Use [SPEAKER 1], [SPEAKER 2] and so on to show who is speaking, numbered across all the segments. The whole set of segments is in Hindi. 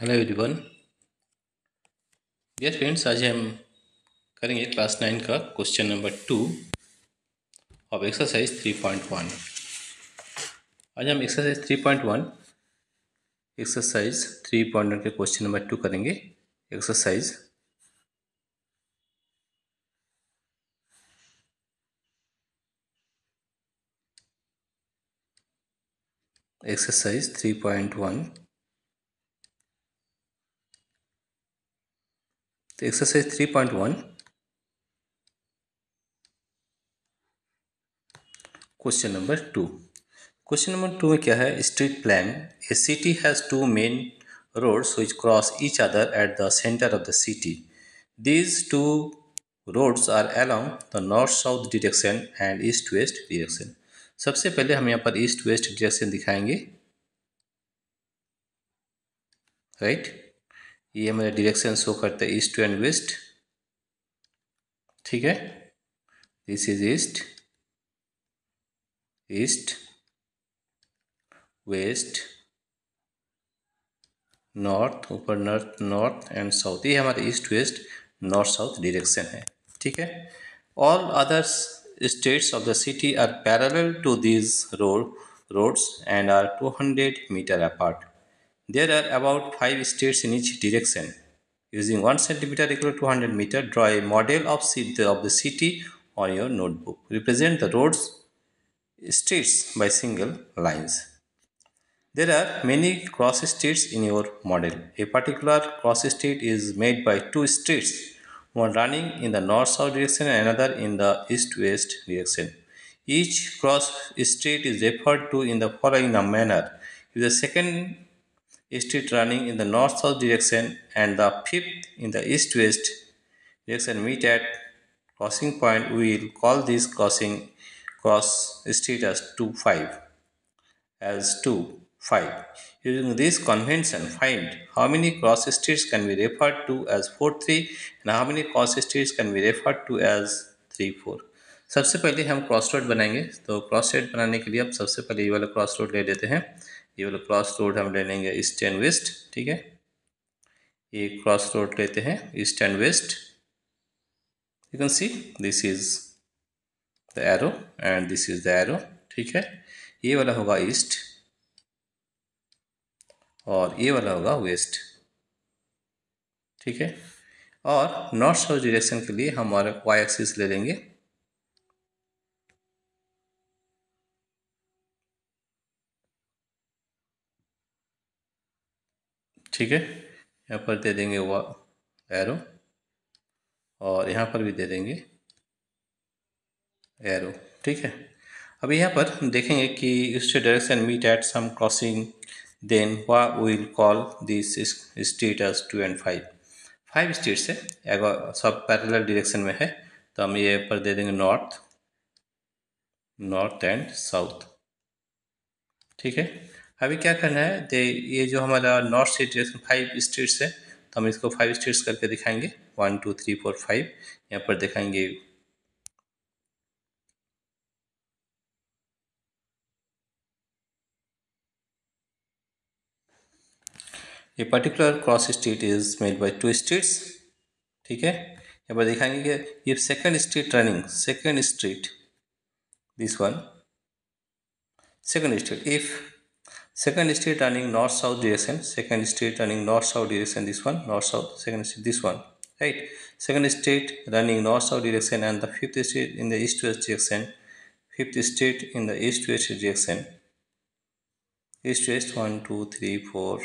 [SPEAKER 1] हेलो एवरीवन डियर फ्रेंड्स आज हम करेंगे क्लास नाइन का question number two of exercise three point one आज हम exercise three point one exercise three point one के क्वेश्चन नंबर टू करेंगे exercise exercise three point one तो exercise three point one question number two question number two में क्या है street plan a city has two main roads which cross each other at the centre of the city these two roads are along the north south direction and east west direction सबसे पहले हम यहाँ पर ईस्ट वेस्ट डिरेक्शन दिखाएंगे राइट right? ये हमारे डिरेक्शन शो करता है ईस्ट एंड वेस्ट ठीक है this is east east west north ऊपर नॉर्थ नॉर्थ एंड साउथ ये हमारे east west north south direction है ठीक है all others of the city are are to this road road and are two 200 metre apart There are about 5 states in each direction. Using 1 centimeter equal to 100 meter, draw a model of the city on your notebook. Represent the roads, streets by single lines. There are many cross streets in your model. A particular cross street is made by two streets, one running in the north-south direction and another in the east-west direction. Each cross street is referred to in the following manner. If the second street running in the north-south direction and the fifth in the east-west direction meet at crossing point. We will call this crossing cross street as 2-5. As 2-5. Using this convention, find how many cross streets can be referred to as 4-3 and how many cross streets can be referred to as 3-4. सबसे पहले हम क्रॉस रोड बनाएंगे तो क्रॉस रोड बनाने के लिए अब सबसे पहले ये वाला क्रॉस रोड ले लेते हैं ये वाला क्रॉस रोड हम ले लेंगे ईस्ट एंड वेस्ट ठीक है ये क्रॉस रोड लेते हैं east and west you can see this is the arrow and this is the arrow ठीक है ये वाला होगा ईस्ट और ये वाला होगा वेस्ट ठीक है और नॉर्थ साउथ डायरेक्शन के लिए हम वाई एक्सिस ले लेंगे ठीक है यहाँ पर दे देंगे वा एरो और यहाँ पर भी दे देंगे एरो ठीक है अब यहाँ पर देखेंगे कि state direction meet at some crossing then we will call this state as two and five five states है सब पैरेलल डायरेक्शन में है तो हम ये पर दे देंगे नॉर्थ नॉर्थ एंड साउथ ठीक है अभी क्या करना है दे ये जो हमारा नॉर्थ स्टेट जैसे फाइव स्टेट्स है तो हम इसको फाइव स्टेट्स करके दिखाएंगे one two three four five यहाँ पर दिखाएंगे ये particular cross state is made by two states ठीक है यहाँ पर दिखाएंगे कि ये second state running second street this one second state if second street running north south direction second street running north south direction this one north south second street this one right second street running north south direction and the fifth street in the east west direction fifth street in the east west direction east west 1 2 3 4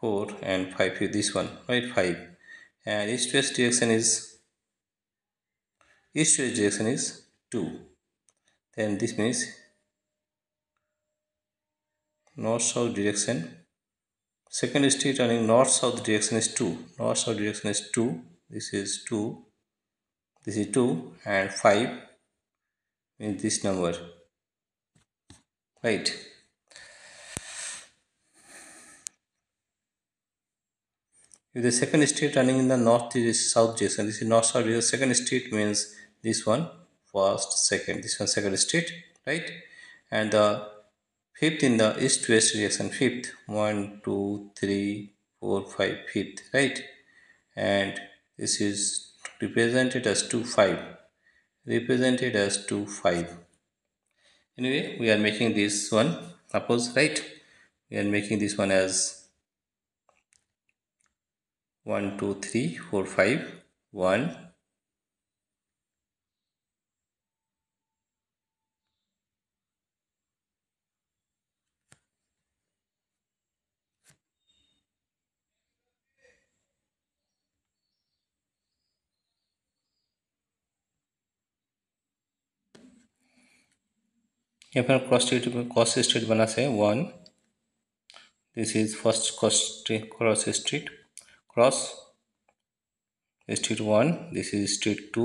[SPEAKER 1] 4 and 5 this one right 5 and east west direction is east west direction is 2 then this means north south direction second street running north south direction is 2 north south direction is 2 this is 2 this is 2 and 5 In this number right if the second street running in the north is south direction this is north south direction second street means this one first second this one second street right and the fifth in the east west direction fifth one two three four five fifth right and this is represented as 2 5 represented as 2 5 anyway we are making this one suppose right we are making this one as 1 2 3 4 5 1 यहाँ पर क्रॉस स्टेट क्रॉस स्ट्रीट बना से one this is first cross cross street cross street one this is street two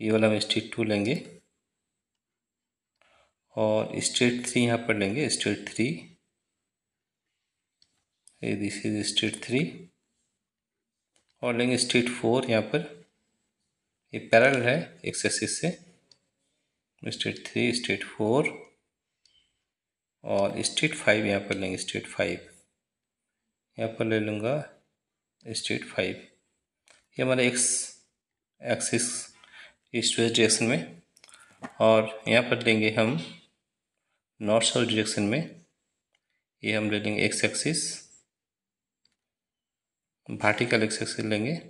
[SPEAKER 1] ये वाला हम स्ट्रीट टू लेंगे और स्ट्रीट थ्री यहाँ पर लेंगे स्ट्रीट थ्री ये दिस इज स्ट्रीट थ्री और लेंगे स्ट्रीट फोर यहाँ पर ये पैरल है एक्सेसिस से स्टेट थ्री स्टेट फोर और स्टेट फाइव यहाँ पर लेंगे स्टेट फाइव यहाँ पर ले लूँगा स्टेट फाइव ये हमारा X axis east west direction में और यहाँ पर लेंगे हम नॉर्थ साउथ डायरेक्शन में ये हम ले लेंगे X axis vertical X axis लेंगे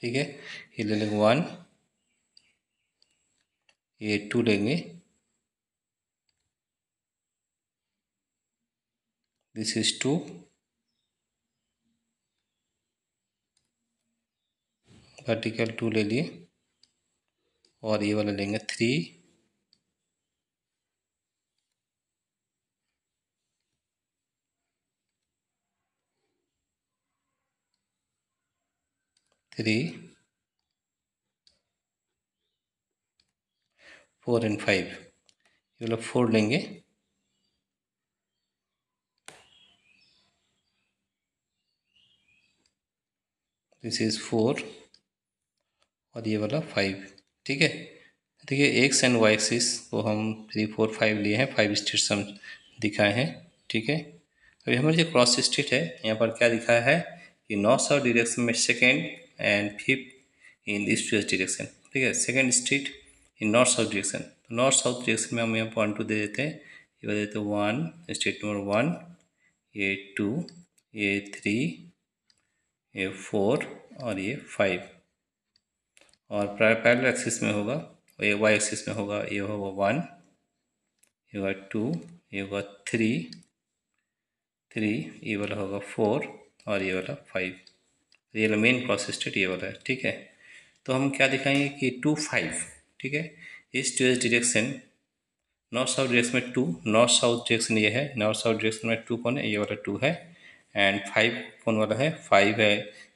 [SPEAKER 1] ठीक है ये ले लेंगे वन ये टू लेंगे this is two vertical two ले लिए और ये वाला लेंगे three three four and five ये लोग फोर लेंगे दिस इज़ फोर और ये वाला फाइव ठीक है देखिए एक्स एंड वाई एक्सिस को हम थ्री फोर फाइव लिए हैं फाइव स्ट्रीट हम दिखाए हैं ठीक है अभी हमारे जो क्रॉस स्ट्रीट है यहाँ पर क्या दिखाया है कि नौ सौ डिरेक्शन में second and fifth in east west direction ठीक है second street in north south direction तो नॉर्थ साउथ डिरेक्शन में हम यहाँ पॉइंट टू दे देते हैं ये बता देते one street number one A two A three A four और ये फाइव और पैरल एक्सिस में होगा ये वाई एक्सिस में होगा ये होगा वन ये होगा टू ये होगा थ्री थ्री ये वाला होगा फोर और ये वाला five real main cross state ये वाला है ठीक है तो हम क्या दिखाएंगे कि टू फाइव ठीक है east west direction north south direction में टू नॉर्थ साउथ डिरेक्शन ये है नॉर्थ साउथ डिरेक्शन में टू कौन है ये वाला टू है एंड फाइव कौन वाला है फाइव है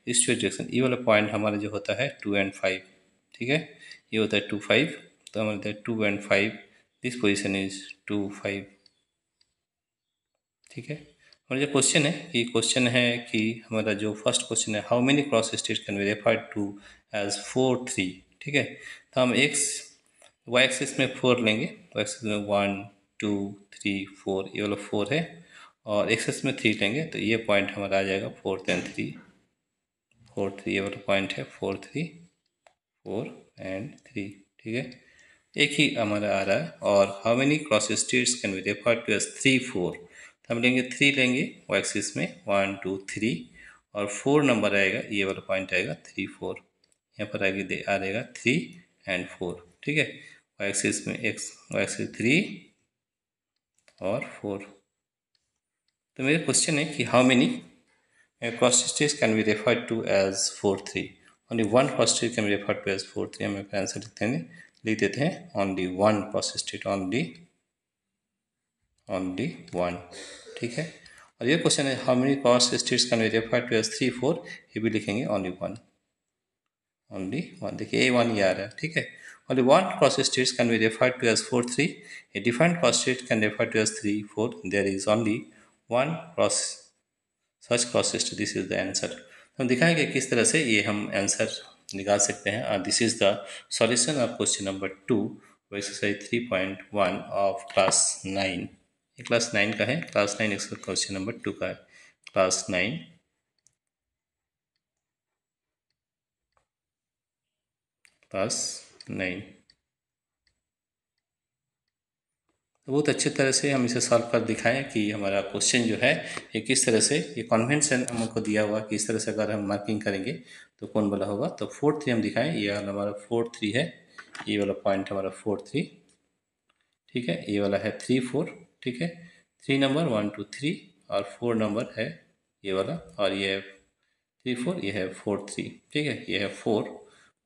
[SPEAKER 1] ईस्ट वेस्ट डिरेक्शन ये वाला पॉइंट हमारा जो होता है टू एंड फाइव ठीक है ये होता है टू फाइव तो हमारे two and five this position is two five ठीक है और जो क्वेश्चन है कि क्वेश्चन है कि हमारा जो फर्स्ट क्वेश्चन है how many cross state can we refer to as four three ठीक है तो हम एक्स वाई एक्सिस में फोर लेंगे वाई एक्सिस में वन टू थ्री फोर ये वाला फोर है और एक्सेस में थ्री लेंगे तो ये पॉइंट हमारा आ जाएगा four and three four three ये वाला पॉइंट है four three four and three ठीक है एक ही हमारा आ रहा है और how many cross states can we refer to as three four हम लेंगे थ्री लेंगे वाई एक्सिस में वन टू थ्री और फोर नंबर आएगा ये वाला पॉइंट आएगा थ्री फोर यहाँ पर आगे दे आ जाएगा थ्री एंड फोर ठीक है वाई एक्सिस में एक्स वाई एक्सिस थ्री और फोर तो मेरा क्वेश्चन है कि how many stage can be refer to as four three only one stage can be refer to as four three हम आंसर लिखते हैं लिख देते हैं only one cross constitute only only one ठीक है और ये क्वेश्चन है how many power states can be refer to as three four ये भी लिखेंगे ओनली वन ओनली वन देखिए ए वन ये आ रहा है ठीक है only one cross states can be referred to as 4 3 a different cross state can refer to as 3 4 there is only one cross such cross state this is the answer हम तो दिखाएंगे किस तरह से ये हम आंसर निकाल सकते हैं और this is the solution of question number two exercise three point one of class nine class nine का है क्लास नाइन इसका क्वेश्चन नंबर टू का है क्लास नाइन क्लास नाइन बहुत अच्छे तरह से हम इसे सॉल्व कर दिखाएं कि हमारा क्वेश्चन जो है ये किस तरह से ये कॉन्वेंशन हमको दिया हुआ कि इस तरह से अगर हम मार्किंग करेंगे तो कौन वाला होगा तो फोर्थ थ्री हम दिखाएं ये हमारा फोर्थ थ्री है ये वाला पॉइंट हमारा फोर्थ थ्री ठीक है ये वाला है थ्री फोर ठीक है three number one two three और फोर नंबर है ये वाला और ये है थ्री फोर ये है फोर थ्री ठीक है ये है four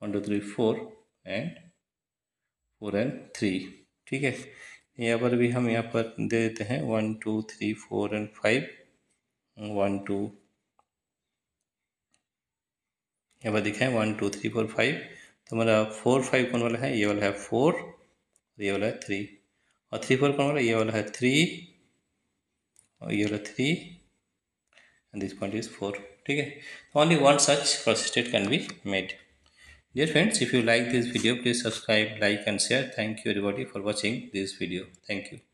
[SPEAKER 1] one two three four and four and three ठीक है यहाँ पर भी हम यहाँ पर दे देते हैं one two three four and five one two यहाँ पर दिखाएं one two three four five तो हमारा फोर फाइव कौन वाला है ये वाला है फोर ये वाला है थ्री Three-four फोर कौन वाला ये वाला है थ्री और ये वाला three and this point is Only one such first state can be made. dear friends if you like this video please subscribe like and share thank you everybody for watching this video thank you